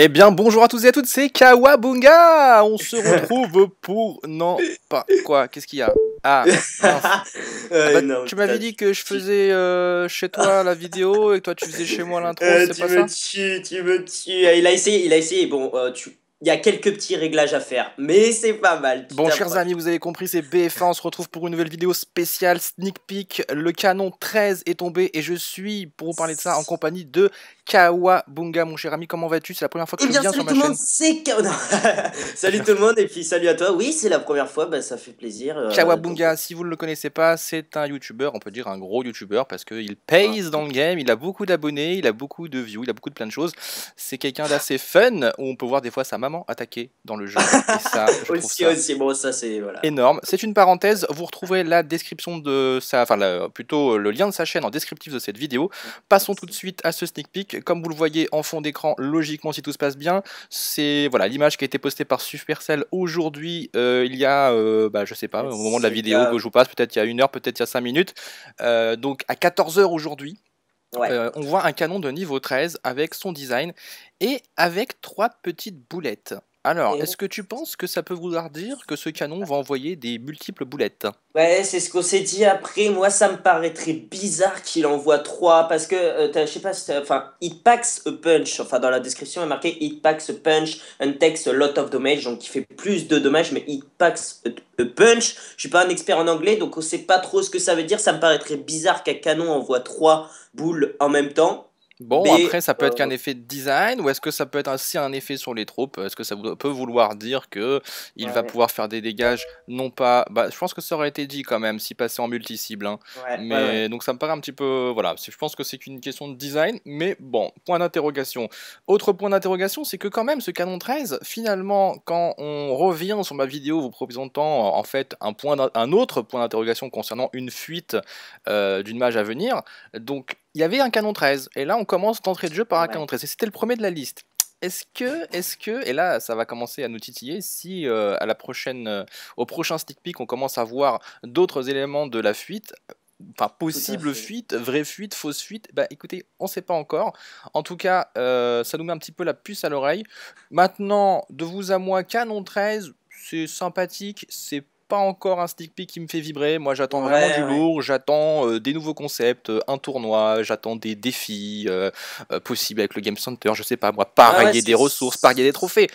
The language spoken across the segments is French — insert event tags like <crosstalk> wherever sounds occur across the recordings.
Eh bien, bonjour à tous et à toutes, c'est Kawabunga On se <laughs> retrouve pour... Non, pas... Quoi Qu'est-ce qu'il y a Ah, <laughs> ah, ah bah, Tu m'avais dit que je faisais euh, chez toi la vidéo et que toi tu faisais chez moi l'intro, euh, c'est pas me tues, Tu me tues, ah, il a essayé, il a essayé, bon, euh, tu... Il y a quelques petits réglages à faire, mais c'est pas mal. Bon, chers amis, vous avez compris, c'est BF1. On se retrouve pour une nouvelle vidéo spéciale sneak peek. Le canon 13 est tombé et je suis, pour vous parler de ça, en compagnie de Bunga, mon cher ami, comment vas-tu C'est la première fois que tu eh viens sur ma chaîne. <laughs> Salut tout le monde, Salut monde et puis salut à toi. Oui, c'est la première fois, bah, ça fait plaisir. Euh, Kawa Bunga, si vous ne le connaissez pas, c'est un youtubeur, on peut dire un gros youtubeur parce qu'il paye ah. dans le game, il a beaucoup d'abonnés, il a beaucoup de views, il a beaucoup de plein de choses. C'est quelqu'un d'assez fun où on peut voir des fois sa maman attaquer dans le jeu. ça, <laughs> aussi, aussi, bon, ça c'est énorme. C'est une parenthèse, vous retrouvez la description de sa, enfin plutôt le lien de sa chaîne en descriptif de cette vidéo. Passons tout de suite à ce sneak peek comme vous le voyez en fond d'écran, logiquement, si tout se passe bien, c'est voilà l'image qui a été postée par Supercell aujourd'hui. Euh, il y a, je euh, bah, je sais pas, au moment de la vidéo que je vous passe, peut-être il y a une heure, peut-être il y a cinq minutes. Euh, donc, à 14 h aujourd'hui. on voit un canon de niveau 13 avec son design et avec trois petites boulettes. Alors, est-ce que tu penses que ça peut vouloir dire que ce canon va envoyer des multiples boulettes Ouais, c'est ce qu'on s'est dit après. Moi, ça me paraîtrait bizarre qu'il envoie trois, parce que, euh, je sais pas, enfin, it packs a punch. Enfin, dans la description, il est marqué it packs a punch and takes a lot of damage. Donc, il fait plus de dommages, mais it packs a punch. Je suis pas un expert en anglais, donc on sait pas trop ce que ça veut dire. Ça me paraîtrait bizarre qu'un canon envoie trois boules en même temps. Bon, après, ça peut être qu'un euh, effet de design, ou est-ce que ça peut être aussi un effet sur les troupes Est-ce que ça peut vouloir dire que il va pouvoir faire des dégages, non pas. Bah, je pense que ça aurait été dit quand même, S'il passait en multi-cible. Hein. mais donc, ça me paraît un petit peu. Voilà, je pense que c'est qu'une question de design, mais bon, point d'interrogation. Autre point d'interrogation, c'est que quand même, ce canon 13, finalement, quand on revient sur ma vidéo vous présentant en fait un, point un autre point d'interrogation concernant une fuite euh, d'une mage à venir, donc il y avait un canon 13, et là on commence d'entrée de jeu par un canon 13, et c'était le premier de la liste. Est-ce que, est-ce que, et là ça va commencer à nous titiller, si euh, à la prochaine, euh, au prochain stick peek on commence à voir d'autres éléments de la fuite, enfin possible fuite, vraie fuite, fausse fuite, bah écoutez, on sait pas encore. En tout cas, euh, ça nous met un petit peu la puce à l'oreille. Maintenant, de vous à moi, Canon 13, c'est sympathique, c'est pas encore un sneak peek qui me fait vibrer. Moi, j'attends vraiment du lourd. J'attends euh, des nouveaux concepts, euh, un tournoi. J'attends des défis euh, possibles avec le Game Center. Je sais pas, moi, parier des ressources, parier des trophées.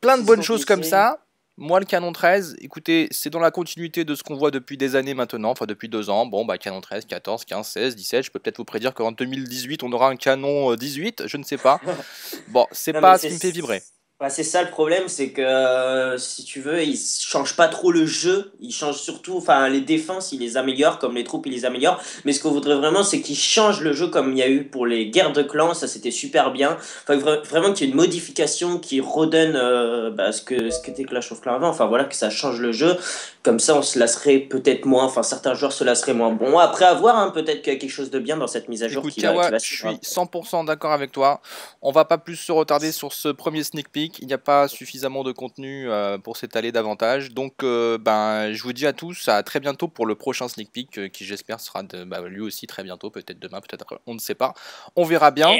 Plein de bonnes choses comme ça. Moi, le Canon 13, écoutez, c'est dans la continuité de ce qu'on voit depuis des années maintenant, enfin depuis deux ans. Bon, bah, Canon 13, 14, 15, 16, 17, je peux peut-être vous prédire qu'en 2018, on aura un Canon 18, je ne sais pas. <laughs> Bon, c'est pas ce qui me fait vibrer c'est ça le problème, c'est que euh, si tu veux, ils changent pas trop le jeu, il change surtout, enfin les défenses, ils les améliorent, comme les troupes, ils les améliorent, mais ce qu'on voudrait vraiment, c'est qu'ils changent le jeu comme il y a eu pour les guerres de clans, ça c'était super bien, enfin vraiment qu'il y ait une modification qui redonne euh, bah, ce que ce qu'était Clash of Clans avant, enfin voilà, que ça change le jeu, comme ça on se lasserait peut-être moins, enfin certains joueurs se lasseraient moins. Bon, après avoir hein, peut-être qu'il y a quelque chose de bien dans cette mise à jour qui, va, je suis 100% d'accord avec toi, on va pas plus se retarder sur ce premier sneak peek, il n'y a pas suffisamment de contenu euh, pour s'étaler davantage. Donc, euh, ben, je vous dis à tous, à très bientôt pour le prochain sneak peek, euh, qui j'espère sera bah, lui aussi très bientôt, peut-être demain, peut-être après, on ne sait pas. On verra bien.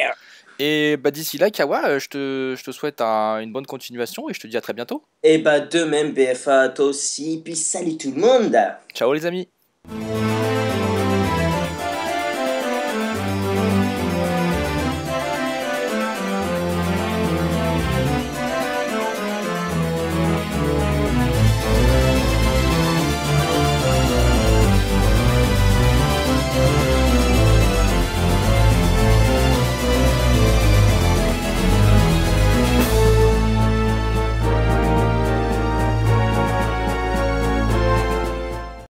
Et bah, d'ici là, Kawa, je te, je te souhaite une bonne continuation et je te dis à très bientôt. Et bah, de même, BFA, toi aussi. Puis salut tout le monde. Ciao les amis.